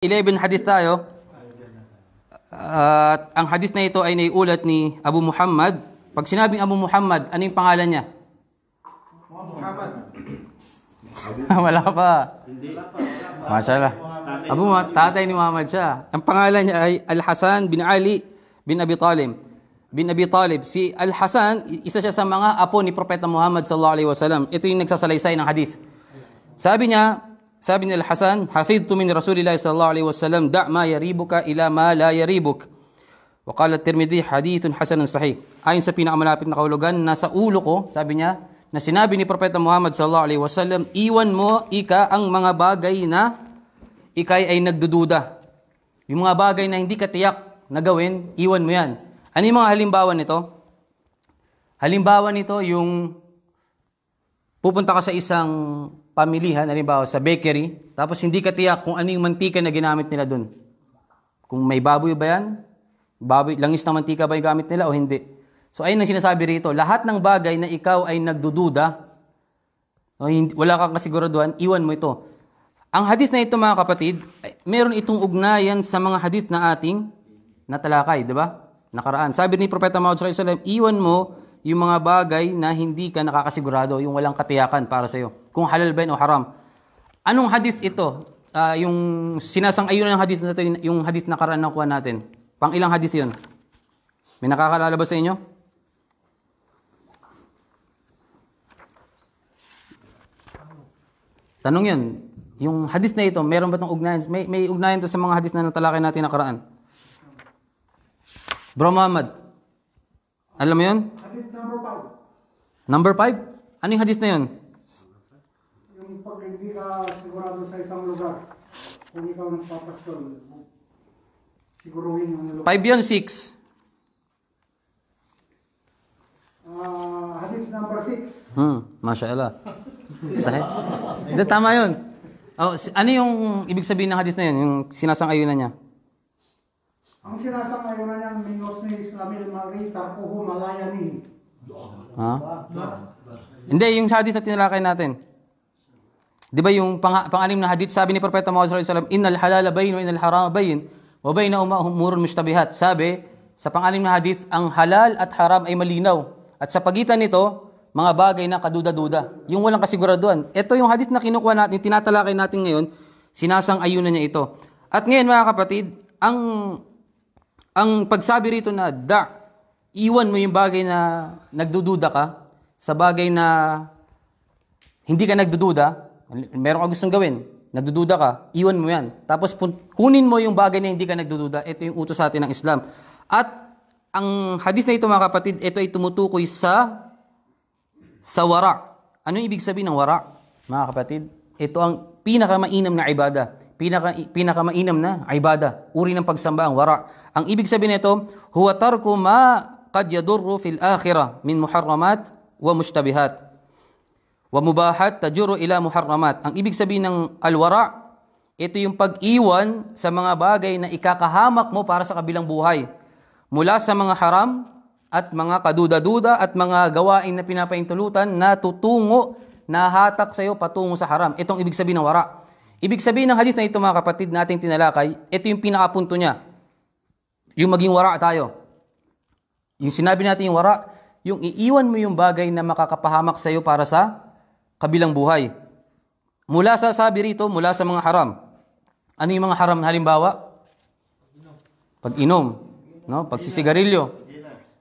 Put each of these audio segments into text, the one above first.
11 hadith tayo. At ang hadith na ito ay naiulat ni Abu Muhammad. Pag sinabing Abu Muhammad, ano yung pangalan niya? Muhammad. Wala pa. Hindi. Mashallah. Abu Muhammad, tatay ni Muhammad siya. Ang pangalan niya ay Al-Hasan bin Ali bin Abi Talib. Bin Abi Talib. Si Al-Hasan, isa siya sa mga apo ni Propeta Muhammad sallallahu alaihi wasallam. Ito yung nagsasalaysay ng hadith. Sabi niya, sabi ni Al-Hasan, Hafidtu min Rasulillah sallallahu alaihi wasallam, da' ma yaribuka ila ma la yaribuk. Wa qala Tirmidhi hadithun hasanun sahih. Ayon sa pinakamalapit na kahulugan, nasa ulo ko, sabi niya, na sinabi ni Propeta Muhammad sallallahu alaihi wasallam, iwan mo ika ang mga bagay na ikay ay nagdududa. Yung mga bagay na hindi ka tiyak na gawin, iwan mo yan. Ano yung mga halimbawa nito? Halimbawa nito yung pupunta ka sa isang pamilihan, halimbawa sa bakery, tapos hindi ka tiyak kung ano yung mantika na ginamit nila doon. Kung may baboy ba yan? Baboy, langis na mantika ba yung gamit nila o hindi? So ayun ang sinasabi rito, lahat ng bagay na ikaw ay nagdududa, wala kang kasiguraduhan, iwan mo ito. Ang hadith na ito mga kapatid, meron itong ugnayan sa mga hadith na ating natalakay, di ba? Nakaraan. Sabi ni Propeta Muhammad sallallahu alaihi wasallam, iwan mo yung mga bagay na hindi ka nakakasigurado, yung walang katiyakan para sa iyo kung halal ba yun o haram. Anong hadith ito? Uh, yung sinasang-ayunan ng hadith na ito, yung hadith na karan na natin. Pang ilang hadith yun? May nakakalala ba sa inyo? Tanong yun, yung hadith na ito, meron ba itong ugnayan? May, may ugnayan to sa mga hadith na natalakay natin nakaraan. Bro Muhammad, alam mo yun? Hadith number 5. Number 5? Ano yung hadith na yun? ka sigurado sa isang lugar kung ikaw nagpapastol. Siguruhin yung lugar. 5 yun, 6. Uh, ah, hadith number 6. Hmm, mashallah Sahih. Hindi, tama yun. Oh, ano yung ibig sabihin ng hadith na yun? Yung sinasang-ayunan niya? Ang sinasang-ayunan niya, minos ni Islamil Mari, tarpuhu malayani. Ha? Huh? Hindi, yung hadith na tinalakay natin. Di ba yung pang pangalim na hadith, sabi ni Propeta Muhammad sallallahu alaihi wasallam, "Innal halala bayyin wa innal harama bayyin, wa bainahuma umurun mushtabihat." Sabi sa pangalim na hadith, ang halal at haram ay malinaw. At sa pagitan nito, mga bagay na kaduda-duda. Yung walang kasiguraduhan. Ito yung hadith na kinukuha natin, tinatalakay natin ngayon, sinasang ayunan niya ito. At ngayon mga kapatid, ang ang pagsabi rito na da, iwan mo yung bagay na nagdududa ka sa bagay na hindi ka nagdududa, meron ka gustong gawin, nadududa ka, iwan mo yan. Tapos kunin mo yung bagay na hindi ka nagdududa. Ito yung utos sa atin ng Islam. At ang hadith na ito mga kapatid, ito ay tumutukoy sa sa wara. Ano yung ibig sabihin ng wara? Mga kapatid, ito ang pinakamainam na ibada. Pinaka, pinakamainam na ibada. Uri ng pagsamba ang wara. Ang ibig sabihin nito, huwa tarku ma qad yadurru fil akhirah min muharramat wa mushtabihat. Wa mubahat tajuru ila muharramat. Ang ibig sabihin ng alwara, ito yung pag-iwan sa mga bagay na ikakahamak mo para sa kabilang buhay. Mula sa mga haram at mga kaduda-duda at mga gawain na pinapaintulutan na tutungo, na hatak sa iyo patungo sa haram. Itong ibig sabihin ng wara. Ibig sabihin ng hadith na ito mga kapatid na tinalakay, ito yung pinakapunto niya. Yung maging wara tayo. Yung sinabi natin yung wara, yung iiwan mo yung bagay na makakapahamak sa iyo para sa kabilang buhay. Mula sa sabi rito, mula sa mga haram. Ano yung mga haram halimbawa? Pag-inom. No? Pagsisigarilyo.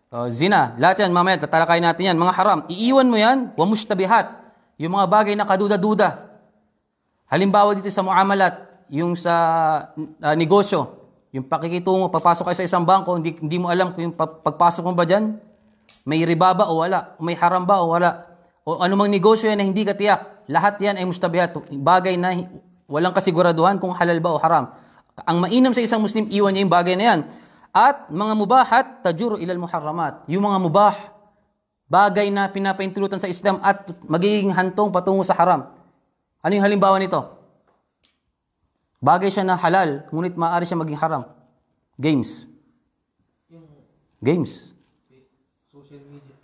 Uh, zina. Lahat yan, mamaya, tatalakayin natin yan. Mga haram. Iiwan mo yan, wa mushtabihat. Yung mga bagay na kaduda-duda. Halimbawa dito sa muamalat, yung sa uh, negosyo, yung pakikitungo, papasok kayo sa isang bangko, hindi, hindi mo alam kung yung pagpasok mo ba dyan, may riba ba o wala, may haram ba o wala o anumang negosyo yan na hindi ka tiyak, lahat yan ay mustabihat, bagay na walang kasiguraduhan kung halal ba o haram. Ang mainam sa isang Muslim, iwan niya yung bagay na yan. At mga mubahat, tajuro ilal muharramat. Yung mga mubah, bagay na pinapaintulutan sa Islam at magiging hantong patungo sa haram. Ano yung halimbawa nito? Bagay siya na halal, ngunit maaari siya maging haram. Games. Games. Social media.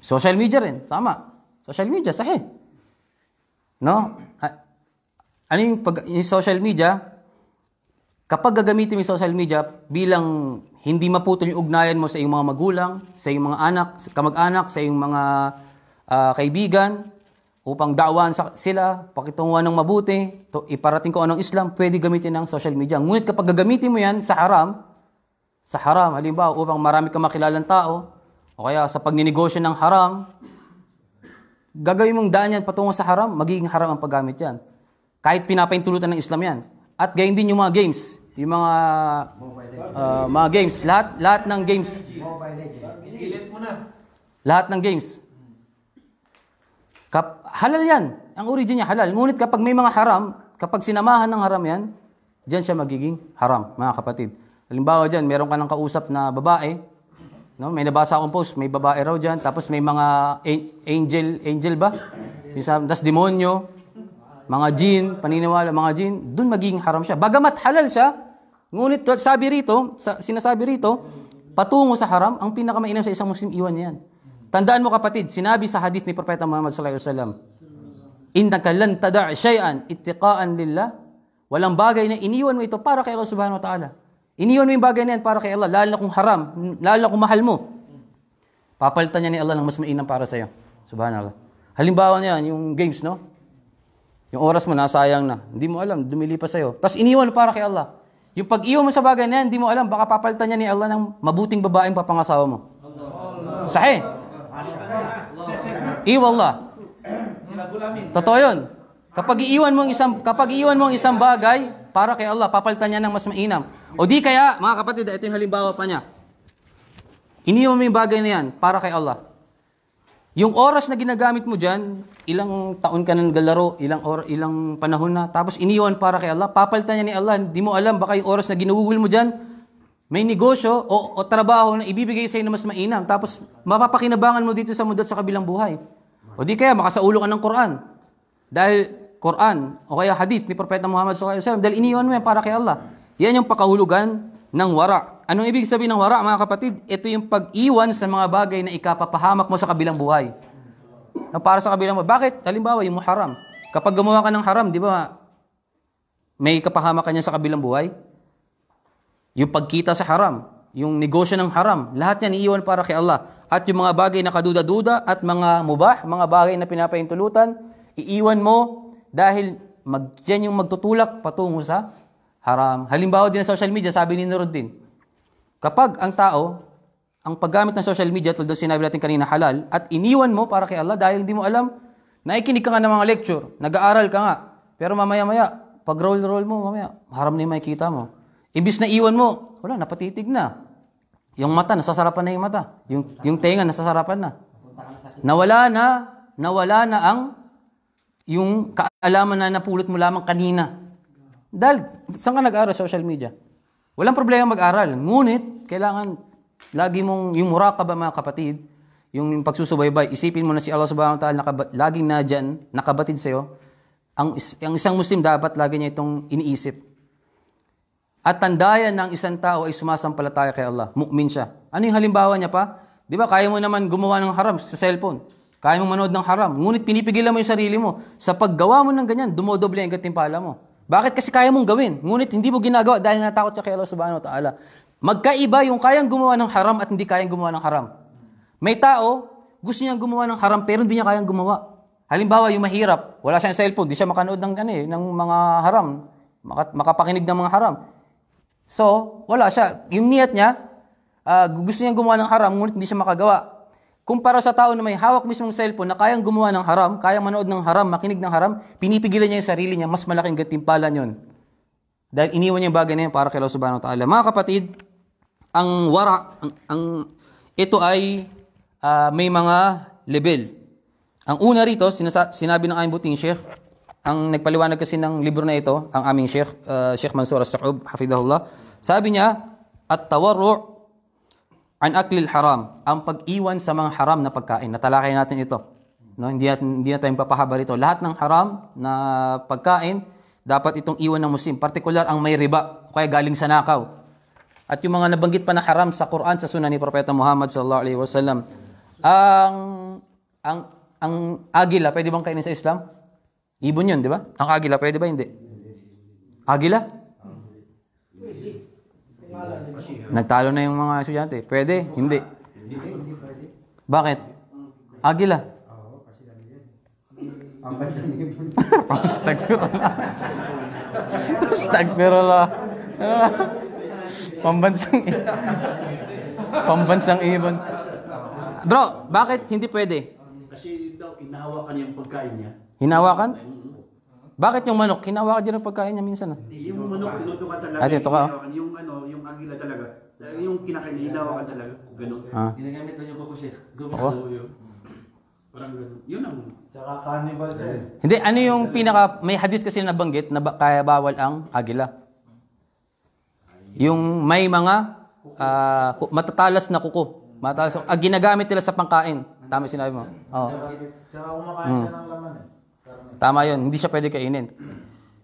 Social media rin, tama. Social media, sahih. No? Ano yung, pag, yung social media? Kapag gagamitin mo yung social media bilang hindi maputol yung ugnayan mo sa iyong mga magulang, sa iyong mga anak, sa kamag-anak, sa iyong mga uh, kaibigan, upang dawaan sa sila, pakitunguhan ng mabuti, to, iparating ko anong Islam, pwede gamitin ng social media. Ngunit kapag gagamitin mo yan sa haram, sa haram, halimbawa upang marami kang makilalang tao, o kaya sa pagninegosyo ng haram, gagawin mong daan yan patungo sa haram, magiging haram ang paggamit yan. Kahit pinapaintulutan ng Islam yan. At gayon din yung mga games, yung mga uh, mga games, lahat lahat ng games. Lahat ng games. Kap halal yan. Ang origin niya halal. Ngunit kapag may mga haram, kapag sinamahan ng haram yan, diyan siya magiging haram, mga kapatid. Halimbawa diyan, meron ka ng kausap na babae, No, may nabasa akong post, may babae raw diyan, tapos may mga angel, angel ba? Minsan, das demonyo, mga jin, paniniwala, mga jin, doon magiging haram siya. Bagamat halal siya, ngunit sabi rito, sa, sinasabi rito, patungo sa haram, ang pinakamainam sa isang Muslim, iwan niya yan. Tandaan mo kapatid, sinabi sa hadith ni Propeta Muhammad sallallahu alaihi wasallam, innaka lan tada' shay'an ittiqaan lillah, walang bagay na iniwan mo ito para kay Allah subhanahu wa ta'ala. Iniwan mo yung bagay na yan para kay Allah, lalo na kung haram, lalo na kung mahal mo. Papalitan niya ni Allah ng mas mainam para sa'yo. Subhanallah. Halimbawa niyan, yung games, no? Yung oras mo, nasayang na. Hindi mo alam, dumili pa sa'yo. Tapos iniwan mo para kay Allah. Yung pag-iwan mo sa bagay na yan, hindi mo alam, baka papalitan niya ni Allah ng mabuting babaeng papangasawa mo. Sahi. Iwallah. Totoo yun. Kapag iiwan mo ang isang kapag iiwan mo ang isang bagay, para kay Allah, papalitan niya ng mas mainam. O di kaya, mga kapatid, ito yung halimbawa pa niya. Iniwan mo yung bagay na yan para kay Allah. Yung oras na ginagamit mo dyan, ilang taon ka nang galaro, ilang, or, ilang panahon na, tapos iniwan para kay Allah, papalitan niya ni Allah, di mo alam, baka yung oras na ginugugol mo dyan, may negosyo o, o trabaho na ibibigay sa'yo na mas mainam, tapos mapapakinabangan mo dito sa mundo at sa kabilang buhay. O di kaya, makasaulo ka ng Quran. Dahil Quran o kaya hadith ni Propeta Muhammad sallallahu alaihi wasallam dahil iniwan mo yan para kay Allah. Yan yung pakahulugan ng wara. Anong ibig sabihin ng wara, mga kapatid? Ito yung pag-iwan sa mga bagay na ikapapahamak mo sa kabilang buhay. Na para sa kabilang buhay. Bakit? Halimbawa, yung muharam. Kapag gumawa ka ng haram, di ba, may kapahamak ka niya sa kabilang buhay? Yung pagkita sa haram, yung negosyo ng haram, lahat yan iiwan para kay Allah. At yung mga bagay na kaduda-duda at mga mubah, mga bagay na pinapahintulutan, iiwan mo dahil mag, yan yung magtutulak patungo sa haram. Halimbawa din sa social media, sabi ni Nuruddin, kapag ang tao, ang paggamit ng social media, tulad sinabi natin kanina, halal, at iniwan mo para kay Allah dahil hindi mo alam, naikinig ka nga ng mga lecture, nag-aaral ka nga, pero mamaya-maya, pag roll-roll mo, mamaya, haram na yung makikita mo. Imbis na iwan mo, wala, napatitig na. Yung mata, nasasarapan na yung mata. Yung, yung tenga, nasasarapan na. Nawala na, nawala na ang yung kaalaman na napulot mo lamang kanina. Dahil, saan ka nag-aral? Social media. Walang problema mag-aral. Ngunit, kailangan lagi mong, yung mura ka ba mga kapatid, yung pagsusubaybay, isipin mo na si Allah subhanahu wa ta'ala nakaba, laging na dyan, nakabatid sa'yo, ang, ang isang Muslim dapat lagi niya itong iniisip. At tandayan ng isang tao ay sumasampalataya kay Allah. Mukmin siya. Ano yung halimbawa niya pa? Di ba, kaya mo naman gumawa ng haram sa cellphone. Kaya mo manood ng haram, ngunit pinipigilan mo yung sarili mo. Sa paggawa mo ng ganyan, dumodoble ang katimpala mo. Bakit? Kasi kaya mong gawin. Ngunit hindi mo ginagawa dahil natakot ka kay Allah subhanahu wa ta'ala. Magkaiba yung kayang gumawa ng haram at hindi kayang gumawa ng haram. May tao, gusto niyang gumawa ng haram pero hindi niya kayang gumawa. Halimbawa, yung mahirap, wala siyang cellphone, hindi siya makanood ng, ano, eh, ng mga haram, makapakinig ng mga haram. So, wala siya. Yung niyat niya, uh, gusto niyang gumawa ng haram, ngunit hindi siya makagawa. Kumpara sa tao na may hawak mismong cellphone na kayang gumawa ng haram, kayang manood ng haram, makinig ng haram, pinipigilan niya yung sarili niya, mas malaking gantimpalan yon. Dahil iniwan niya yung bagay na yun para kay Allah subhanahu wa ta'ala. Mga kapatid, ang wara, ang, ang ito ay uh, may mga level. Ang una rito, sinasa, sinabi ng aming buting sheikh, ang nagpaliwanag kasi ng libro na ito, ang aming sheikh, uh, Sheikh Mansur al-Sa'ub, hafidahullah, sabi niya, at tawarru an aklil haram, ang pag-iwan sa mga haram na pagkain. Natalakay natin ito. No, hindi, natin, hindi na tayo papahaba rito. Lahat ng haram na pagkain, dapat itong iwan ng muslim. Particular ang may riba, kaya galing sa nakaw. At yung mga nabanggit pa na haram sa Quran, sa sunan ni Propeta Muhammad sallallahu alaihi wasallam. Ang, ang, ang agila, pwede bang kainin sa Islam? Ibon yun, di ba? Ang agila, pwede ba? Hindi. Agila? Uh, Nagtalo na yung mga estudyante. Pwede? Hindi. Bakit? Agila. Ano Pambansa Stagmerola. Pambansang Pambansang Pambansang ibon. Bro, bakit hindi pwede? Kasi daw hinawakan yung pagkain niya. Hinawakan? Bakit yung manok? Kinawa ka din ang pagkain niya minsan. Ah. Hindi, yung manok, tinutukan talaga. Ah, oh. tinutukan. Yung, ano, yung agila talaga. Yung kinakain, hinawakan talaga. Ganun. Ah. Ginagamit lang yung kukushik. Gumis daw yun. Parang ganun. Yun ang... Tsaka cannibal siya. Hindi, ano yung pinaka... May hadith kasi nabanggit na ba, kaya bawal ang agila. Yung may mga uh, matatalas na kuko. Matatalas na, ah, ginagamit nila sa pangkain. Tama sinabi mo. Oo. Oh. Tsaka kumakain hmm. siya ng laman eh. Tama yun, Hindi siya pwede kainin.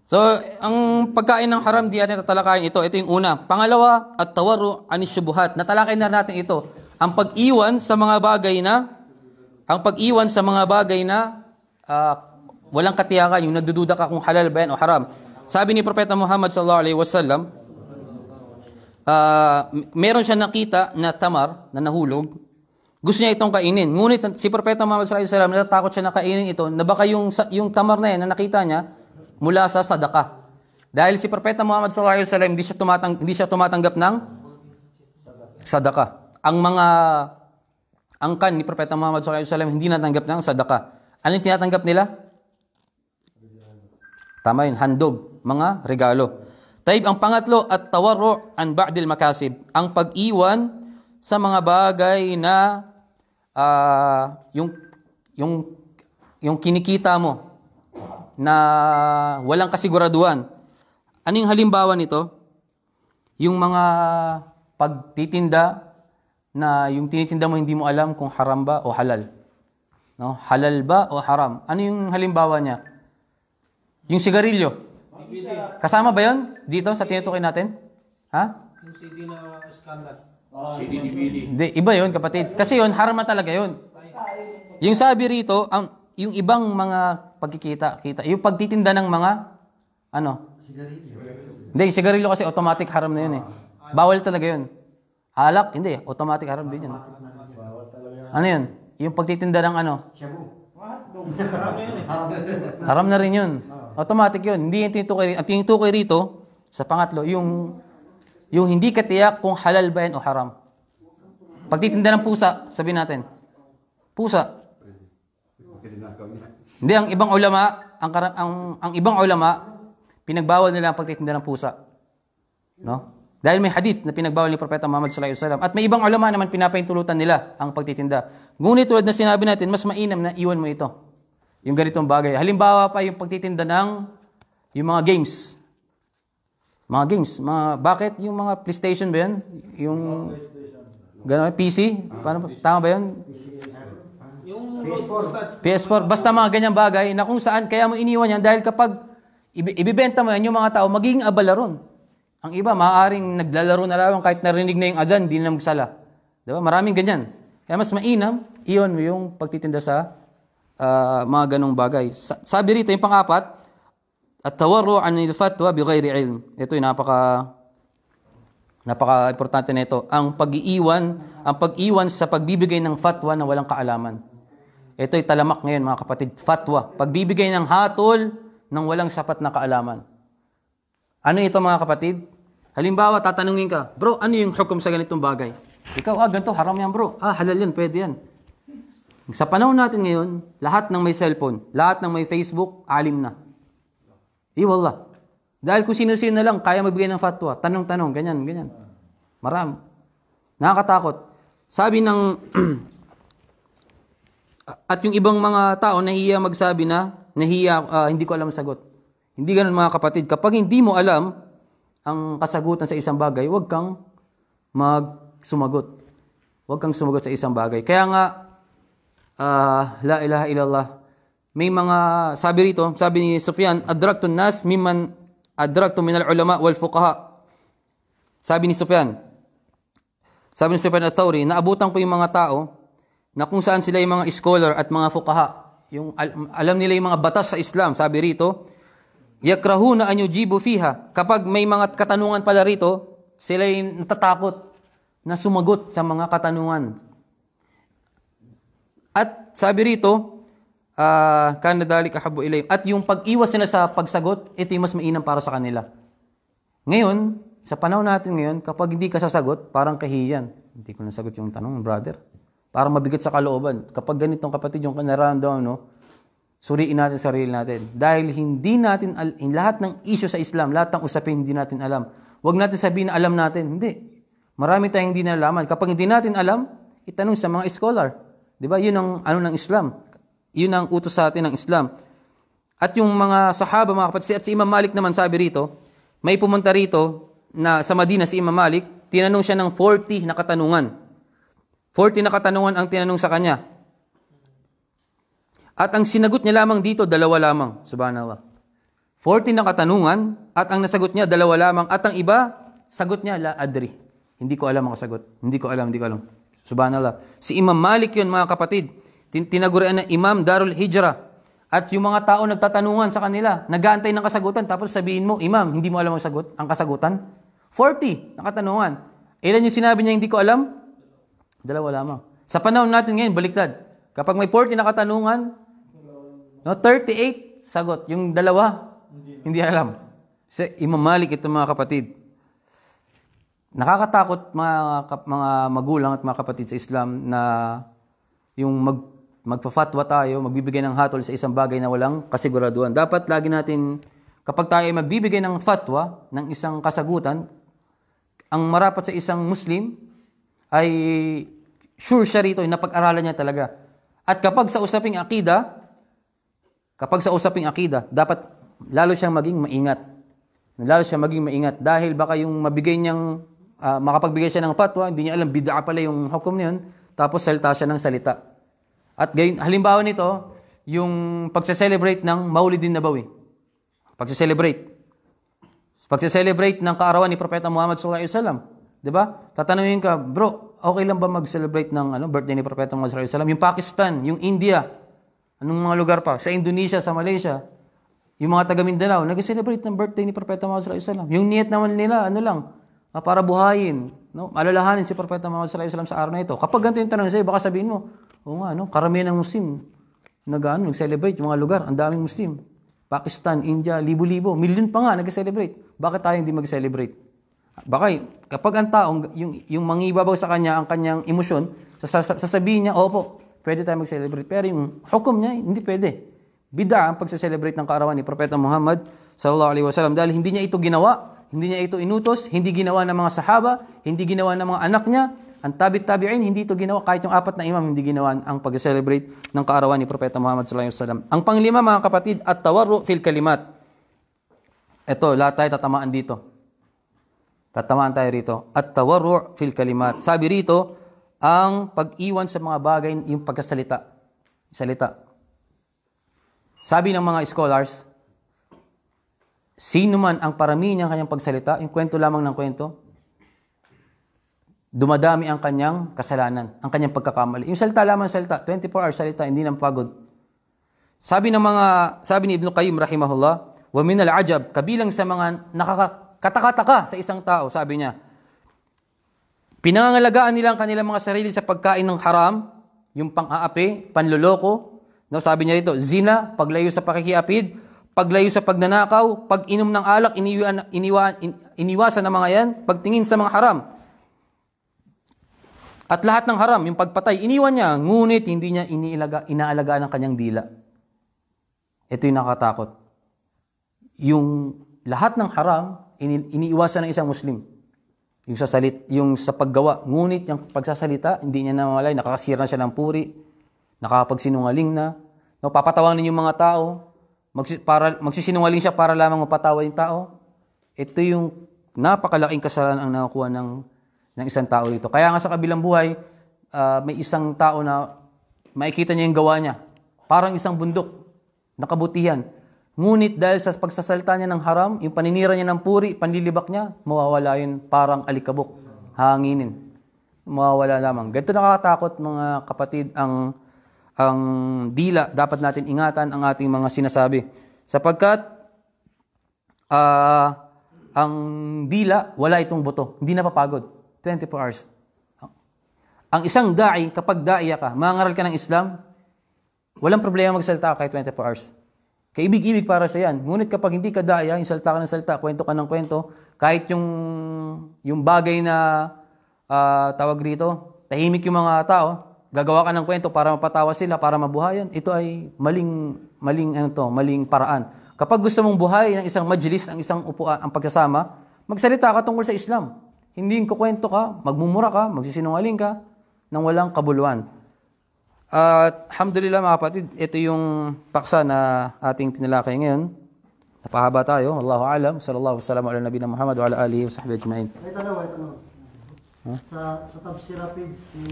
So, ang pagkain ng haram, di natin tatalakayin ito. Ito yung una. Pangalawa, at tawaro anisyubuhat. Natalakay na natin ito. Ang pag-iwan sa mga bagay na, ang pag-iwan sa mga bagay na uh, walang katiyakan, yung nagdududa ka kung halal ba yan o haram. Sabi ni Propeta Muhammad sallallahu alaihi wasallam, uh, meron siya nakita na tamar na nahulog gusto niya itong kainin. Ngunit si Propeta Muhammad sallallahu alaihi wasallam natatakot siya na kainin ito na baka yung yung tamar na yan na nakita niya mula sa sadaka. Dahil si Propeta Muhammad sallallahu alaihi wasallam hindi siya tumatang hindi siya tumatanggap ng sadaka. Ang mga angkan ni Propeta Muhammad sallallahu alaihi wasallam hindi natanggap ng sadaka. Ano yung tinatanggap nila? Tama yun, handog, mga regalo. Taib, ang pangatlo, at tawarro an ba'dil makasib, ang pag-iwan sa mga bagay na uh, yung, yung, yung kinikita mo na walang kasiguraduhan. Ano yung halimbawa nito? Yung mga pagtitinda na yung tinitinda mo hindi mo alam kung haram ba o halal. No? Halal ba o haram? Ano yung halimbawa niya? Yung sigarilyo. Kasama ba yon dito sa tinutukoy natin? Ha? Yung CD na scam Si Hindi, iba yun kapatid. Kasi yun, harma talaga yun. Yung sabi rito, ang, yung ibang mga pagkikita, kita, yung pagtitinda ng mga, ano? Sigarilyo. Hindi, sigarilyo kasi automatic haram na yun eh. Bawal talaga yun. Halak, hindi, automatic haram din yun. Ano yun? Yung pagtitinda ng ano? haram na rin yun. Automatic yun. Hindi yung tinutukoy rito. Sa pangatlo, yung yung hindi katiyak kung halal ba yan o haram. Pagtitinda ng pusa, sabi natin. Pusa. Hindi, ang ibang ulama, ang, ang, ang ibang ulama, pinagbawal nila ang pagtitinda ng pusa. No? Dahil may hadith na pinagbawal ni Propeta Muhammad sallallahu alaihi wasallam at may ibang ulama naman pinapaintulutan nila ang pagtitinda. Ngunit tulad na sinabi natin, mas mainam na iwan mo ito. Yung ganitong bagay. Halimbawa pa yung pagtitinda ng yung mga games. Mga games. Mga, bakit yung mga PlayStation ba 'yan? Yung... Ganun, PC? Paano, tama ba yun? Yung PS4. PS4. Basta mga ganyan bagay na kung saan kaya mo iniwan yan dahil kapag ibibenta mo yan, yung mga tao magiging abala ron. Ang iba, maaaring naglalaro na lang kahit narinig na yung adan, hindi na magsala. Diba? Maraming ganyan. Kaya mas mainam, iyon mo yung pagtitinda sa uh, mga ganong bagay. sabi rito, yung pang-apat, at-tawarru anil fatwa bighairi ilm. Ito napaka napaka-importante nito. Na ang pag-iiwan, ang pag-iwan sa pagbibigay ng fatwa na walang kaalaman. Ito ay talamak ngayon mga kapatid, fatwa. Pagbibigay ng hatol ng walang sapat na kaalaman. Ano ito mga kapatid? Halimbawa, tatanungin ka, bro, ano yung hukom sa ganitong bagay? Ikaw, ah, ganito, haram yan bro. Ah, halal yan, pwede yan. Sa panahon natin ngayon, lahat ng may cellphone, lahat ng may Facebook, alim na. Eh, wala. Dahil kung sino-sino na lang, kaya magbigay ng fatwa. Tanong-tanong, ganyan, ganyan. Maram. Nakakatakot. Sabi ng... at yung ibang mga tao, nahiya magsabi na, nahiya, uh, ah, hindi ko alam sagot. Hindi ganun mga kapatid. Kapag hindi mo alam ang kasagutan sa isang bagay, huwag kang magsumagot. Huwag kang sumagot sa isang bagay. Kaya nga, uh, la ilaha illallah, may mga sabi rito, sabi ni Sufyan, adraktu nas mimman adraktu min al-ulama wal fuqaha. Sabi ni Sufyan, sabi ni Sufyan al-Thawri, naabutan ko yung mga tao na kung saan sila yung mga scholar at mga fuqaha. Yung, alam nila yung mga batas sa Islam, sabi rito, yakrahuna an yujibu fiha. Kapag may mga katanungan pala rito, sila yung natatakot na sumagot sa mga katanungan. At sabi rito, uh, kana dalik ahabu ilay. At yung pag-iwas nila sa pagsagot, ito yung mas mainam para sa kanila. Ngayon, sa panahon natin ngayon, kapag hindi ka sasagot, parang kahiyan. Hindi ko nasagot yung tanong, brother. Parang mabigat sa kalooban. Kapag ganitong kapatid yung nararamdaman, no, suriin natin sarili natin. Dahil hindi natin, al- lahat ng issue sa Islam, lahat ng usapin, hindi natin alam. Huwag natin sabihin na alam natin. Hindi. Marami tayong hindi nalaman. Kapag hindi natin alam, itanong sa mga scholar. Di ba? Yun ang ano ng Islam. Yun ang utos sa atin ng Islam. At yung mga sahaba, mga kapatid, at si Imam Malik naman sabi rito, may pumunta rito na sa Madina si Imam Malik, tinanong siya ng 40 na katanungan. 40 na katanungan ang tinanong sa kanya. At ang sinagot niya lamang dito, dalawa lamang. Subhanallah. 40 na katanungan at ang nasagot niya, dalawa lamang. At ang iba, sagot niya, la adri. Hindi ko alam ang sagot. Hindi ko alam, hindi ko alam. Subhanallah. Si Imam Malik yun, mga kapatid tinagurian ng Imam Darul Hijra. At yung mga tao nagtatanungan sa kanila, nagaantay ng kasagutan, tapos sabihin mo, Imam, hindi mo alam ang, sagot, ang kasagutan? 40 nakatanungan. Ilan yung sinabi niya hindi ko alam? Dalawa lamang. Sa panahon natin ngayon, baliktad. Kapag may 40 nakatanungan, no, 38 sagot. Yung dalawa, hindi alam. Sa Imam Malik ito mga kapatid. Nakakatakot mga, mga magulang at mga kapatid sa Islam na yung mag magpa-fatwa tayo, magbibigay ng hatol sa isang bagay na walang kasiguraduhan. Dapat lagi natin, kapag tayo ay magbibigay ng fatwa, ng isang kasagutan, ang marapat sa isang Muslim ay sure siya rito, napag-aralan niya talaga. At kapag sa usaping akida, kapag sa usaping akida, dapat lalo siyang maging maingat. Lalo siyang maging maingat dahil baka yung mabigay niyang, uh, makapagbigay siya ng fatwa, hindi niya alam, bid'a pala yung hukom niyon, tapos salta siya ng salita. At gayon, halimbawa nito, yung pagse-celebrate ng Maulidin Nabawi. Pagse-celebrate. Pagse-celebrate ng kaarawan ni Propeta Muhammad sallallahu alaihi wasallam, 'di ba? Tatanungin ka, bro, okay lang ba mag-celebrate ng ano birthday ni Propeta Muhammad sallallahu alaihi wasallam? Yung Pakistan, yung India, anong mga lugar pa? Sa Indonesia, sa Malaysia, yung mga taga Mindanao, nag-celebrate ng birthday ni Propeta Muhammad sallallahu alaihi wasallam. Yung niyat naman nila, ano lang, ah, para buhayin, no? Alalahanin si Propeta Muhammad sallallahu alaihi wasallam sa araw na ito. Kapag ganito yung tanong sa'yo, baka sabihin mo, o nga, no? karamihan ng Muslim, nag-ano, nag-celebrate mga lugar, ang daming Muslim. Pakistan, India, libo-libo, milyon pa nga nag-celebrate. Bakit tayo hindi mag-celebrate? Baka kapag ang taong, yung, yung mangibabaw sa kanya, ang kanyang emosyon, sasabihin niya, opo, pwede tayo mag-celebrate. Pero yung hukom niya, hindi pwede. Bida ang pagsa-celebrate ng karawan ni Propeta Muhammad sallallahu alaihi wasallam dahil hindi niya ito ginawa, hindi niya ito inutos, hindi ginawa ng mga sahaba, hindi ginawa ng mga anak niya, ang tabi-tabi'in, hindi ito ginawa. Kahit yung apat na imam, hindi ginawa ang pag-celebrate ng kaarawan ni Propeta Muhammad sallallahu alaihi wasallam. Ang panglima, mga kapatid, at tawarru fil kalimat. Ito, lahat tayo tatamaan dito. Tatamaan tayo rito. At tawarru fil kalimat. Sabi rito, ang pag-iwan sa mga bagay, yung pagkasalita. Salita. Sabi ng mga scholars, sino man ang parami niyang kanyang pagsalita, yung kwento lamang ng kwento, dumadami ang kanyang kasalanan, ang kanyang pagkakamali. Yung salita lamang salita, 24 hours salita, hindi nang pagod. Sabi ng mga, sabi ni Ibn Qayyim rahimahullah, wa min al-ajab, kabilang sa mga nakakatakataka sa isang tao, sabi niya, pinangangalagaan nila ang kanilang mga sarili sa pagkain ng haram, yung pang-aapi, panluloko, no, sabi niya dito, zina, paglayo sa pakikiapid, paglayo sa pagnanakaw, pag-inom ng alak, iniwan, iniwan, in, iniwasan ng mga yan, pagtingin sa mga haram, at lahat ng haram, yung pagpatay, iniwan niya, ngunit hindi niya iniilaga, inaalagaan ng kanyang dila. Ito yung nakatakot. Yung lahat ng haram, ini, iniiwasan ng isang Muslim. Yung sa, salit, yung sa paggawa, ngunit yung pagsasalita, hindi niya namalay, nakakasira na siya ng puri, nakakapagsinungaling na, no, papatawanin yung mga tao, magsi, para, magsisinungaling siya para lamang mapatawa yung tao. Ito yung napakalaking kasalanan ang nakakuha ng ng isang tao dito. Kaya nga sa kabilang buhay, uh, may isang tao na makikita niya yung gawa niya. Parang isang bundok na kabutihan. Ngunit dahil sa pagsasalta niya ng haram, yung paninira niya ng puri, panlilibak niya, mawawala yun parang alikabok, hanginin. Mawawala lamang. Ganito nakakatakot mga kapatid ang ang dila. Dapat natin ingatan ang ating mga sinasabi. Sapagkat uh, ang dila, wala itong buto. Hindi napapagod. 24 hours. Ang isang da'i, kapag da'iya ka, mangaral ka ng Islam, walang problema magsalita kahit 24 hours. Kaibig-ibig para sa yan. Ngunit kapag hindi ka daya, yung salta ka ng salta, kwento ka ng kwento, kahit yung, yung bagay na uh, tawag rito, tahimik yung mga tao, gagawa ka ng kwento para mapatawa sila, para mabuhayan, ito ay maling, maling, ano to, maling paraan. Kapag gusto mong buhay ng isang majlis, ang isang upuan, ang pagsasama, magsalita ka tungkol sa Islam. Hindi yung kukwento ka, magmumura ka, magsisinungaling ka, nang walang kabuluan. At alhamdulillah mga kapatid, ito yung paksa na ating tinalakay ngayon. Napahaba tayo. Allahu alam. Sallallahu wasallam ala nabina Muhammad wa ala alihi wa sahbihi ajma'in. May tanong, may tanong. Huh? Sa, sa Tafsira Pid, si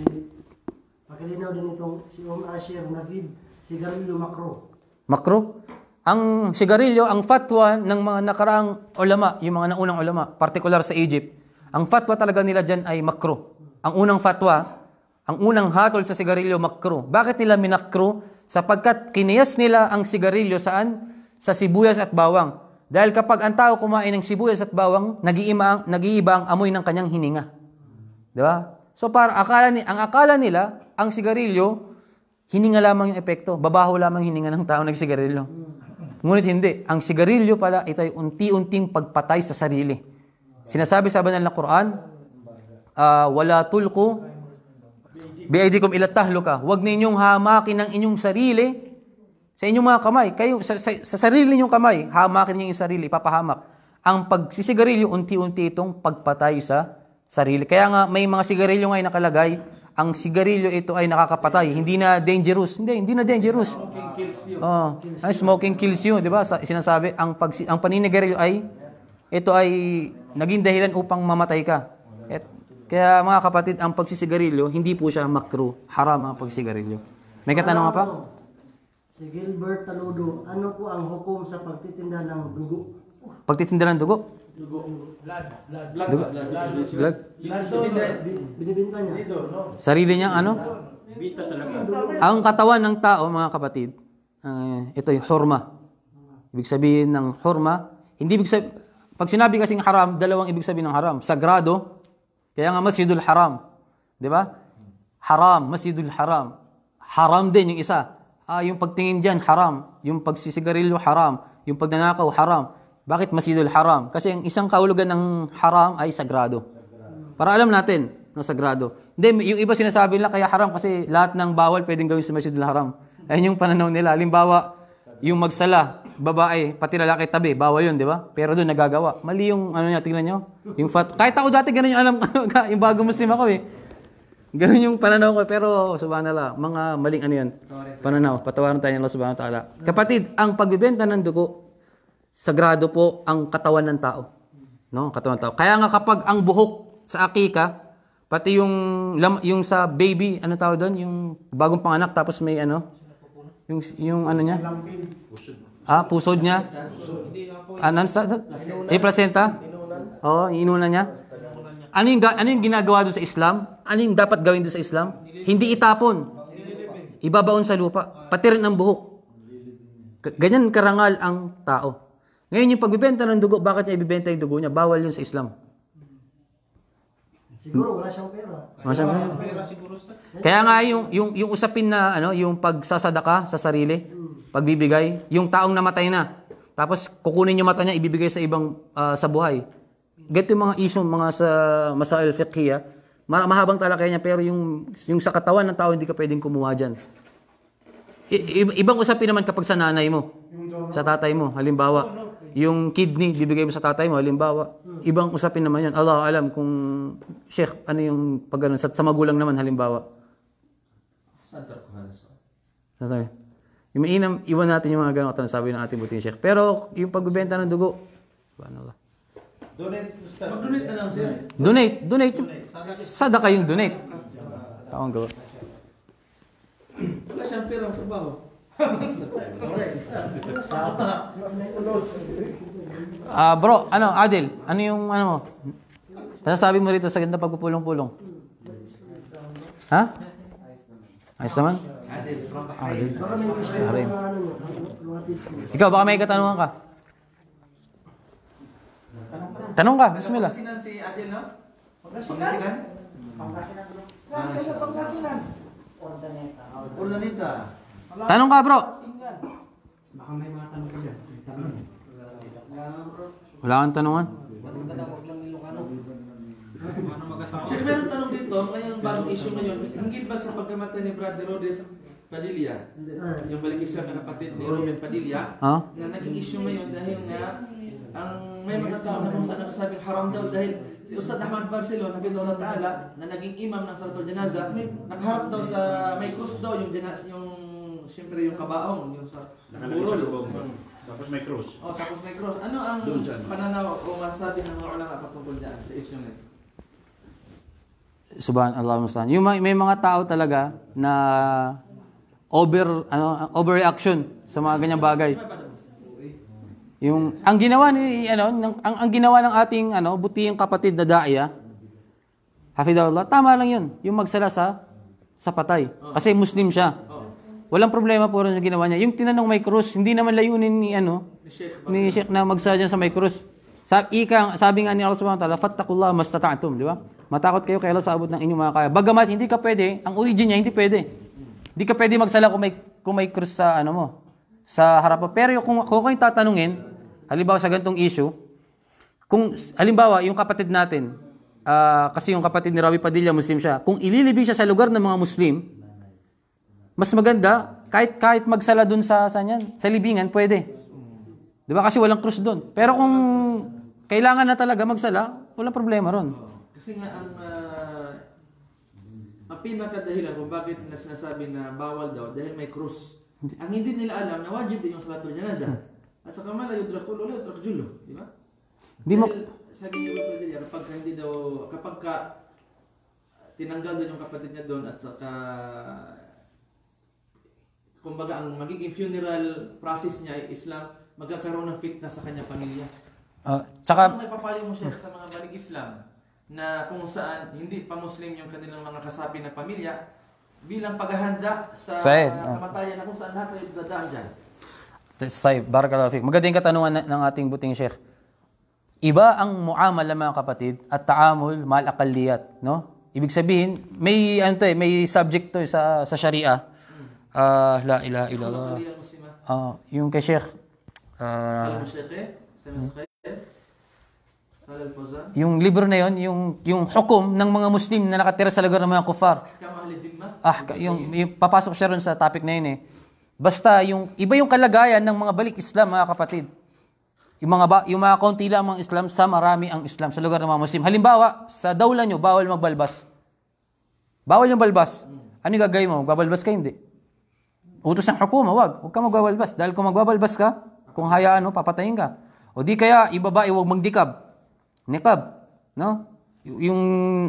Makalinaw din itong si Um Ashir Navid, sigarilyo makro. Makro? Ang sigarilyo, ang fatwa ng mga nakaraang ulama, yung mga naunang ulama, particular sa Egypt, ang fatwa talaga nila dyan ay makro. Ang unang fatwa, ang unang hatol sa sigarilyo, makro. Bakit nila minakro? Sapagkat kiniyas nila ang sigarilyo saan? Sa sibuyas at bawang. Dahil kapag ang tao kumain ng sibuyas at bawang, nag-iiba, nag-iiba ang amoy ng kanyang hininga. Di ba? So para akala ni ang akala nila, ang sigarilyo hininga lamang yung epekto, babaho lamang hininga ng tao nagsigarilyo. Ngunit hindi, ang sigarilyo pala ito ay unti-unting pagpatay sa sarili. Sinasabi sa banal na Quran, uh, wala tulku biaydikum ila tahluka. Huwag ninyong hamakin ang inyong sarili sa inyong mga kamay. Kayo, sa, sa, sa sarili ninyong kamay, hamakin ninyong sarili, papahamak. Ang pagsisigarilyo, unti-unti itong pagpatay sa sarili. Kaya nga, may mga sigarilyo ngayon nakalagay, ang sigarilyo ito ay nakakapatay. Hindi na dangerous. Hindi, hindi na dangerous. Smoking kills you. Oh, smoking kills you, 'di ba? Sinasabi ang pag ang paninigarilyo ay ito ay naging dahilan upang mamatay ka. At, kaya mga kapatid, ang pagsisigarilyo, hindi po siya makro. Haram ang pagsisigarilyo. May katanungan pa? Si Gilbert Taludo, ano po ang hukom sa pagtitinda ng dugo? Pagtitinda ng dugo? Dugo. Blood. Blood. Blood. Blood. Blood. Binibinta niya. Sarili niyang ano? Bita talaga. Ang katawan ng tao, mga kapatid, uh, eh, ito yung hurma. Ibig sabihin ng hurma, hindi ibig sabihin, pag sinabi kasing haram, dalawang ibig sabihin ng haram. Sagrado, kaya nga masjidul haram. Di ba? Haram, masjidul haram. Haram din yung isa. Ah, yung pagtingin dyan, haram. Yung pagsisigarilyo, haram. Yung pagnanakaw, haram. Bakit masjidul haram? Kasi ang isang kaulugan ng haram ay sagrado. Para alam natin no, sagrado. Hindi, yung iba sinasabi nila kaya haram kasi lahat ng bawal pwedeng gawin sa masjidul haram. Ayun yung pananaw nila. Halimbawa, yung magsala, babae, pati lalaki tabi, bawal yun, di ba? Pero doon nagagawa. Mali yung ano niya, tingnan nyo. Yung fat. Kahit ako dati, ganun yung alam, yung bago muslim ako eh. Ganun yung pananaw ko. Eh. Pero, subhanallah, mga maling ano yan. Pananaw. Patawaran tayo ng Allah subhanahu wa ta'ala. Kapatid, ang pagbibenta ng dugo, sagrado po ang katawan ng tao. No, katawan ng tao. Kaya nga kapag ang buhok sa akika, pati yung yung sa baby, ano tawag doon, yung bagong panganak tapos may ano, yung yung ano niya? Lampin. Ah, pusod niya? Anan ah, sa? Eh, placenta? Oo, oh, inuna niya. Ano yung, ano yung ginagawa doon sa Islam? Ano yung dapat gawin doon sa Islam? Hindi itapon. Ibabaon sa lupa. Pati rin ang buhok. Ganyan karangal ang tao. Ngayon, yung pagbibenta ng dugo, bakit niya ibibenta yung dugo niya? Bawal yun sa Islam. Siguro wala siyang pera. Wala siyang pera. Kaya nga yung, yung, yung usapin na ano, yung pagsasadaka sa sarili, pagbibigay, yung taong namatay na, tapos kukunin yung mata niya, ibibigay sa ibang uh, sa buhay. Get yung mga isyong mga sa masail fiqhiya, ma- mahabang talakay niya, pero yung, yung sa katawan ng tao, hindi ka pwedeng kumuha dyan. I- ibang usapin naman kapag sa nanay mo, sa tatay mo, halimbawa. Yung kidney, bibigay mo sa tatay mo, halimbawa. Ibang usapin naman yan. Allah alam kung, Sheikh, ano yung pag sa, sa magulang naman, halimbawa. Saan tayo? Yung mainam, iwan natin yung mga ganong katanong sabi ng ating buting Sheikh. Pero yung pagbebenta ng dugo, ano subhanallah. Donate, Mag-donate na lang, sir. Donate, donate. Sadaka yung donate. Tawang gawa. Wala siyang pera ang trabaho. Ah, uh, bro, ano, Adil, ano yung ano mo? Nasasabi mo rito sa ganda pagpupulong-pulong. Ha? Ayos naman. Adil. Adil. Harim. Ikaw, baka may katanungan ka. Tanong ka, bismillah. Pangasinan si Adil, no? Pangasinan? Pangasinan, bro. Saan ka sa Pangasinan? Ordaneta. Ordaneta. Tanong ka, bro. Baka may mga tanong ka dyan. Tanong. Wala kang tanungan? Wala kang tanungan? kasama. Sir, meron tanong dito, ngayon bagong issue ngayon, hinggil ba sa pagkamatay ni Brother Rodel Padilla, yung balik isa na kapatid ni Roman Padilla, huh? na naging issue ngayon dahil nga ang may mga tao na kung saan nagsasabing haram daw dahil si Ustad Ahmad Barcelo na Allah Ta'ala na naging imam ng Salatul Janaza, nagharap daw sa may krus daw yung janas, yung siyempre yung kabaong, yung sa burol. Tapos may krus. Oh, tapos may krus. Ano ang ano? pananaw o masabi ng mga ulama patungkol dyan sa issue na ito? Subhanallah mustaan. Yung may, may mga tao talaga na over ano overreaction sa mga ganyang bagay. Yung ang ginawa ni ano ng, ang, ang ginawa ng ating ano butihing kapatid na Daya. Hafidahullah, tama lang 'yun, yung magsala sa sa patay. Kasi Muslim siya. Walang problema po rin sa ginawa niya. Yung tinanong may cross, hindi naman layunin ni ano ni Sheikh, ni Sheikh na magsala sa may cross. Sabi, ika, sabi nga ni Allah subhanahu wa ta'ala, fattakullah mastata'atum, di ba? Matakot kayo kay sa abot ng inyong mga kaya. Bagamat hindi ka pwede, ang origin niya hindi pwede. Hindi ka pwede magsala kung may, kung may cross sa ano mo, sa harap harapan. Pero kung, kung ako yung tatanungin, halimbawa sa ganitong issue, kung halimbawa yung kapatid natin, uh, kasi yung kapatid ni Rawi Padilla, Muslim siya, kung ililibing siya sa lugar ng mga Muslim, mas maganda, kahit kahit magsala dun sa, sa, niyan, sa libingan, pwede. Di ba? Kasi walang cross doon. Pero kung kailangan na talaga magsala, wala problema ron. Kasi nga ang uh, ang pinakadahilan kung bakit na sinasabi na bawal daw dahil may krus. Ang hindi nila alam na wajib din yung salatul janaza. At sa saka mala yudrakul ulo yudrak julo, di ba? Di mo sabi ni Ibn Padilla, kapag hindi daw kapag ka tinanggal doon yung kapatid niya doon at saka kumbaga ang magiging funeral process niya ay Islam, magkakaroon ng fitna sa kanya pamilya. Uh, tsaka, ano may papayo mo siya sa mga balik Islam na kung saan hindi pa Muslim yung kanilang mga kasapi na pamilya bilang paghahanda sa Saib, uh, ah. kamatayan na kung saan lahat ay dadaan dyan? Saib, barakallahu fiqh. Magandang katanungan ng ating buting sheikh. Iba ang muamala mga kapatid at taamul mal akaliyat, no? Ibig sabihin, may ano to eh, may subject to eh sa sa Sharia. Hmm. Ah, uh, la ilaha illallah. Ah, uh, yung kay Sheikh. Ah, uh, yung libro na yon, yung yung hukom ng mga Muslim na nakatira sa lugar ng mga kufar. Ah, yung, yung papasok siya ron sa topic na yun eh. Basta yung iba yung kalagayan ng mga balik Islam mga kapatid. Yung mga ba, yung mga konti lang ang Islam sa marami ang Islam sa lugar ng mga Muslim. Halimbawa, sa dawla nyo bawal magbalbas. Bawal yung balbas. Hmm. Ano yung gagawin mo? Magbabalbas ka hindi. Utos ng hukuma, wag. Huwag ka magbabalbas. Dahil kung magbabalbas ka, kung hayaan mo, papatayin ka. O di kaya, ibabae, huwag magdikab. Nikab. No? yung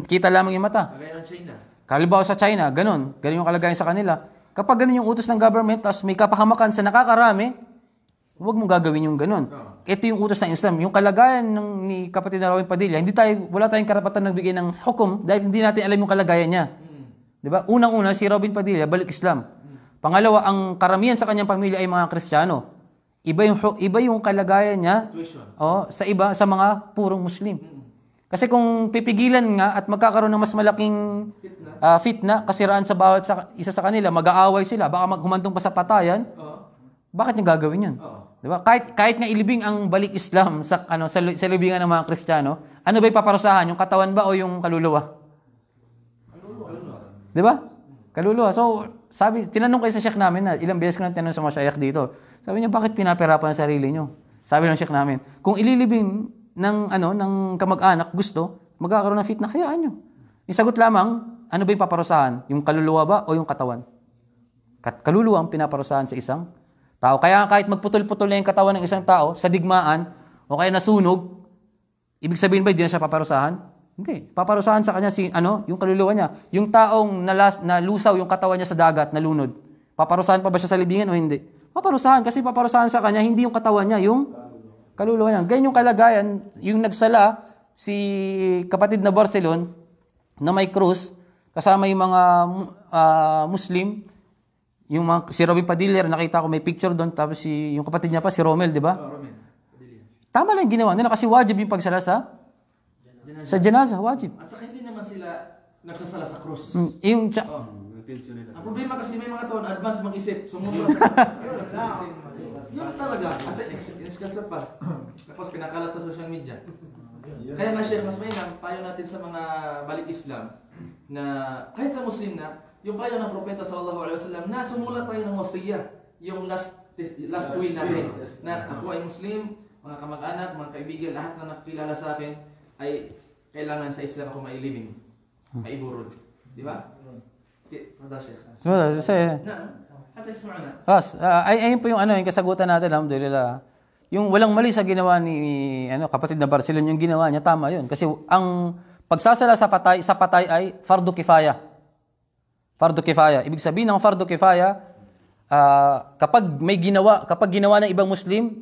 kita lamang yung mata. Kagaya ng China. Kalimbawa sa China, ganun. Ganun yung kalagayan sa kanila. Kapag ganun yung utos ng government, tapos may kapahamakan sa nakakarami, huwag mong gagawin yung ganun. Ito yung utos ng Islam. Yung kalagayan ng ni kapatid na Rawin Padilla, hindi tayo, wala tayong karapatan nagbigay ng hukom dahil hindi natin alam yung kalagayan niya. Hmm. Di ba? Unang-una, si Robin Padilla, balik Islam. Hmm. Pangalawa, ang karamihan sa kanyang pamilya ay mga Kristiyano. Iba yung iba yung kalagayan niya oh, sa iba sa mga purong Muslim. Mm. Kasi kung pipigilan nga at magkakaroon ng mas malaking uh, fitna, kasiraan sa bawat sa, isa sa kanila, mag-aaway sila, baka maghumantong pa sa patayan, uh-huh. bakit niya gagawin yun? Uh-huh. Diba? Kahit, kahit nga ilibing ang balik Islam sa, ano, sa, sa libingan ng mga Kristiyano, ano ba paparusahan? Yung katawan ba o yung kaluluwa? Kaluluwa. 'Di ba? Kaluluwa. So, sabi, tinanong kayo sa sheikh namin na ilang beses ko na tinanong sa mga shaykh dito. Sabi niya, bakit pinaperapan ang sarili niyo? Sabi ng sheikh namin, kung ililibing ng, ano, ng kamag-anak gusto, magkakaroon ng fitna, hayaan niyo. Yung sagot lamang, ano ba yung paparusahan? Yung kaluluwa ba o yung katawan? Kat kaluluwa ang pinaparusahan sa isang tao. Kaya kahit magputol-putol na yung katawan ng isang tao, sa digmaan, o kaya nasunog, ibig sabihin ba hindi na siya paparusahan? Hindi. Paparusahan sa kanya si ano, yung kaluluwa niya. Yung taong nalas, nalusaw yung katawan niya sa dagat, nalunod. Paparusahan pa ba siya sa libingan o hindi? Paparusahan kasi paparusahan sa kanya, hindi yung katawan niya, yung kaluluwa niya. Ganyan yung kalagayan, yung nagsala si kapatid na Barcelon na may krus, kasama yung mga uh, Muslim, yung mga, si Robin Padilla, nakita ko may picture doon, tapos si, yung kapatid niya pa, si Romel, di ba? Oh, Romel. Tama lang yung ginawa nila kasi wajib yung pagsala sa Janazah. sa janaza, wajib. At saka hindi naman sila nagsasala sa cross. Mm, yung, oh. Nagtension nila. Ang problema kasi may mga taon, advance mag-isip. Sumusunod sa Yun talaga. At sa exit, pa. Tapos pinakalat sa social media. Kaya nga, Sheikh, mas mainam, payo natin sa mga balik Islam na kahit sa Muslim na, yung payo ng Propeta sallallahu alaihi wasallam na sumulat tayo ng wasiya, yung last last will natin. Na ako ay Muslim, mga kamag-anak, mga kaibigan, lahat na nakilala sa akin ay kailangan sa Islam ako mailibing, maiburod. Di ba? 11. Ah, Say, Ras, uh, ay, ayun po yung ano, yung kasagutan natin, alhamdulillah. Yung walang mali sa ginawa ni ano, kapatid na Barcelona, yung ginawa niya, tama yun. Kasi ang pagsasala sa patay, sa patay ay fardu kifaya. Fardu kifaya. Ibig sabihin ng fardu kifaya, uh, kapag may ginawa, kapag ginawa ng ibang Muslim,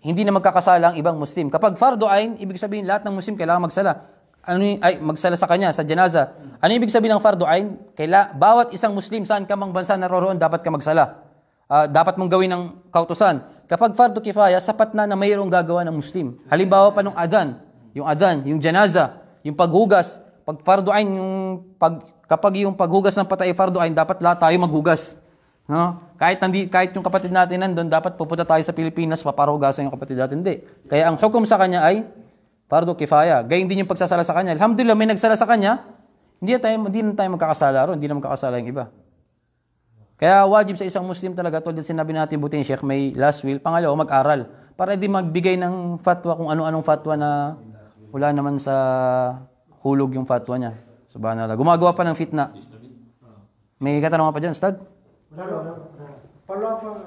hindi na magkakasala ang ibang Muslim. Kapag fardu ain, ibig sabihin lahat ng Muslim kailangan magsala ano ay magsala sa kanya sa janaza. Ano ibig sabihin ng fardu ain? Kaila bawat isang Muslim saan ka mang bansa naroroon dapat ka magsala. Uh, dapat mong gawin ng kautusan. Kapag fardu kifaya, sapat na na mayroong gagawa ng Muslim. Halimbawa pa nung adhan, yung adhan, yung janaza, yung paghugas, pag fardu ain yung pag kapag yung paghugas ng patay fardu ain dapat lahat tayo maghugas. No? Kahit hindi kahit yung kapatid natin nandoon dapat pupunta tayo sa Pilipinas paparugasan yung kapatid natin hindi. Kaya ang hukom sa kanya ay Fardo kifaya. Gayun din yung pagsasala sa kanya. Alhamdulillah, may nagsala sa kanya, hindi tayo, hindi na tayo magkakasala ron. Hindi na magkakasala yung iba. Kaya wajib sa isang Muslim talaga, tulad sinabi natin buti Sheikh, may last will. Pangalawa, mag-aral. Para hindi magbigay ng fatwa kung ano-anong fatwa na wala naman sa hulog yung fatwa niya. Subhanallah. Gumagawa pa ng fitna. May katanungan pa dyan, Ustad? Wala, wala. Follow up, ah,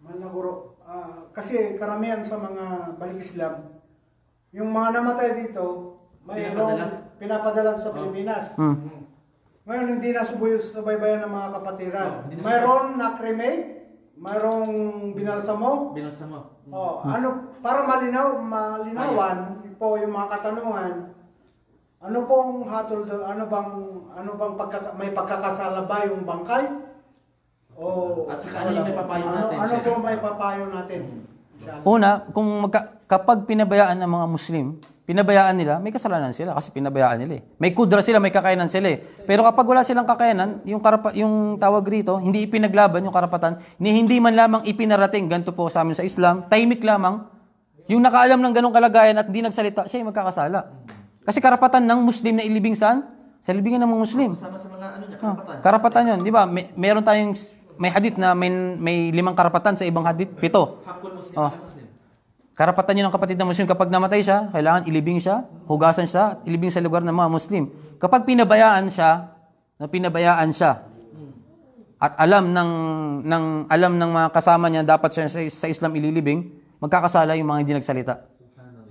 man na guro. Uh, kasi karamihan sa mga balik Islam, yung mga namatay dito, may ano, pinapadala, pinapadala sa oh. Pilipinas. Hmm. Ngayon, hindi na subaybayan ng mga kapatiran. Oh, Mayroon na cremate, mayroong binalsa mo. Binalsa mo. Hmm. Oh, ano, para malinaw, malinawan Ayun. po yung mga katanungan, ano pong hatol, ano bang, ano bang pagka, may pagkakasala ba yung bangkay? O, At saka ano yung may papayo natin? Ano po may papayo natin? Hmm. Una, kung magka, kapag pinabayaan ng mga Muslim, pinabayaan nila, may kasalanan sila kasi pinabayaan nila eh. May kudra sila, may kakayanan sila eh. Pero kapag wala silang kakayanan, yung, karapa, yung tawag rito, hindi ipinaglaban yung karapatan, ni hindi man lamang ipinarating, ganito po sa amin sa Islam, taimik lamang, yung nakaalam ng ganong kalagayan at hindi nagsalita, siya ay magkakasala. Kasi karapatan ng Muslim na ilibing saan? Sa libingan ng mga Muslim. Sama sa mga ano niya, ah, karapatan. Karapatan yun, di ba? May, meron tayong, may hadith na may, may limang karapatan sa ibang hadith, pito. Hakul Muslim, oh. Karapatan niyo ng kapatid na Muslim kapag namatay siya, kailangan ilibing siya, hugasan siya, ilibing sa lugar ng mga Muslim. Kapag pinabayaan siya, na pinabayaan siya, at alam ng, ng, alam ng mga kasama niya dapat siya sa, sa Islam ililibing, magkakasala yung mga hindi nagsalita.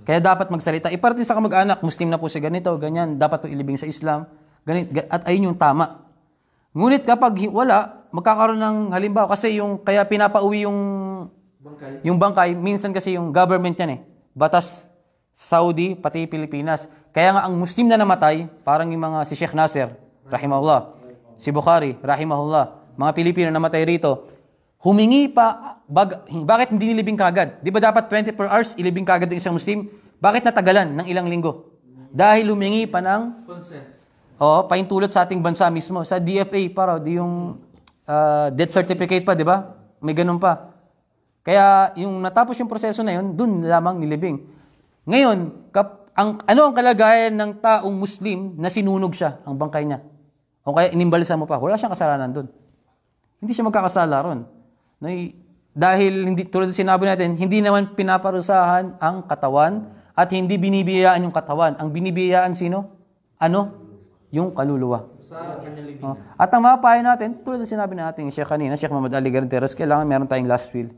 Kaya dapat magsalita. Iparte sa kamag-anak, Muslim na po si ganito, ganyan, dapat po ilibing sa Islam. Ganit, at ayun yung tama. Ngunit kapag wala, magkakaroon ng halimbawa kasi yung kaya pinapauwi yung Bangkay. Yung bangkay, minsan kasi yung government yan eh. Batas Saudi, pati Pilipinas. Kaya nga ang Muslim na namatay, parang yung mga si Sheikh Nasser, rahimahullah, si Bukhari, rahimahullah, mga Pilipino namatay rito, humingi pa, bag, bakit hindi nilibing kagad? Di ba dapat 24 hours ilibing kagad ng isang Muslim? Bakit natagalan ng ilang linggo? Dahil humingi pa ng consent. Oo, paintulot sa ating bansa mismo. Sa DFA para, di yung uh, death certificate pa, di ba? May ganun pa. Kaya yung natapos yung proseso na yun, dun lamang nilibing. Ngayon, kap, ang, ano ang kalagayan ng taong Muslim na sinunog siya, ang bangkay niya? O kaya inimbalisan mo pa, wala siyang kasalanan dun. Hindi siya magkakasala ron. No, dahil hindi, tulad na sinabi natin, hindi naman pinaparusahan ang katawan at hindi binibiyaan yung katawan. Ang binibiyaan sino? Ano? Yung kaluluwa. Sa oh. At ang mapahay natin, tulad na sinabi natin, Sheikh kanina, Sheikh Muhammad Ali Garanteros, kailangan meron tayong last will.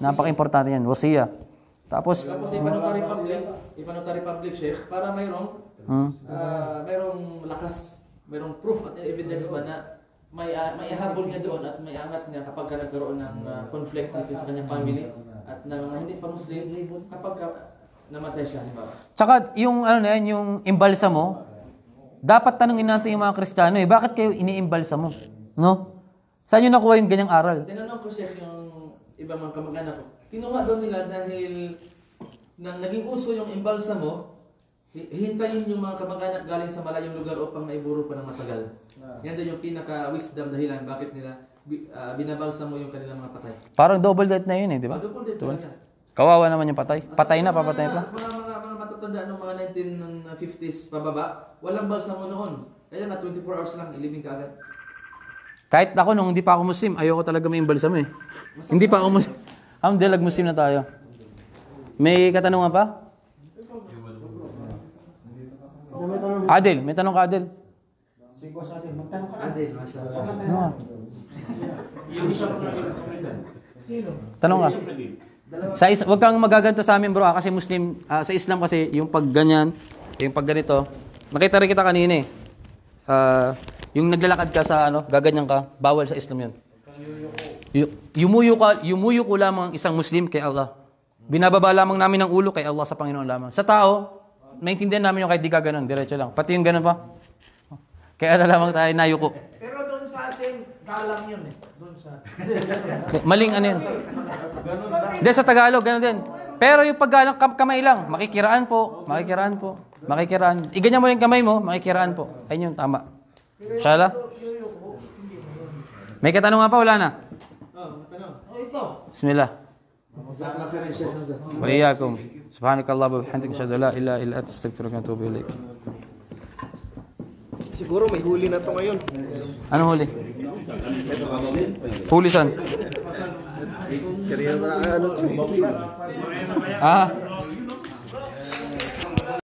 Napaka-importante yan. Wasiya. Tapos, Wala po sa Ipanotary Public, Ipanotary Public Sheikh, para mayroong, hmm? uh, mayroong lakas, mayroong proof at evidence ba na may, uh, may ahabol niya doon at may angat niya kapag nagkaroon ng uh, conflict dito sa kanyang family at na mga hindi pa Muslim kapag uh, namatay siya. Diba? Tsaka yung, ano na yan, yung imbalsa mo, dapat tanungin natin yung mga Kristiyano eh, bakit kayo iniimbalsa mo? No? Saan nyo nakuha yung ganyang aral? Tinanong ko siya yung iba mga kamag-anak ko. Kinuha daw nila dahil nang naging uso yung imbalsa mo, hintayin yung mga kamag-anak galing sa malayong lugar upang maiburo pa ng matagal. Ah. Yan din yung pinaka-wisdom dahilan bakit nila uh, ah, binabalsa mo yung kanilang mga patay. Parang double death na yun eh, di ba? Oh, double death double. Kawawa naman yung patay. Patay na, papatay pa. Mga, mga, mga matatanda noong mga 1950s pababa, walang balsa mo noon. Kaya na 24 hours lang, ilibing ka agad. Kahit ako nung hindi pa ako Muslim, ayoko talaga may mo eh. hindi pa ako Muslim. Alhamdulillah, Muslim na tayo. May katanungan pa? Adel, may tanong ka Adil. Sige, Adil, magtanong ka. Adel, mashallah. No. Yung isang Tanong ka. Sa is wag kang magaganto sa amin bro ah, kasi Muslim ah, sa Islam kasi yung pagganyan, yung pagganito. Nakita rin kita kanina eh. Uh, yung naglalakad ka sa ano, gaganyan ka, bawal sa Islam yun. Yumuyo ka, yumuyo ko lamang isang Muslim kay Allah. Binababa lamang namin ang ulo kay Allah sa Panginoon lamang. Sa tao, maintindihan namin yung kahit di ka ganun, diretso lang. Pati yung ganun pa. Kaya na lamang tayo nayuko. Pero doon sa atin, galang yun eh. Doon sa... Maling ano yun. Hindi, sa Tagalog, ganun din. Pero yung paggalang, kam kamay lang. Makikiraan po, makikiraan po, makikiraan. Iganyan mo lang kamay mo, makikiraan po. Ayun yun, tama. Inshallah. May katanungan pa? Wala na? Oo, tanong. Bismillah. وإياكم سبحانك اللهم وبحمدك أشهد أن لا إله إلا أنت أستغفرك وأتوب إليك Siguro may huli na to ngayon. Ano huli? Huli saan? Kaya ano Ah.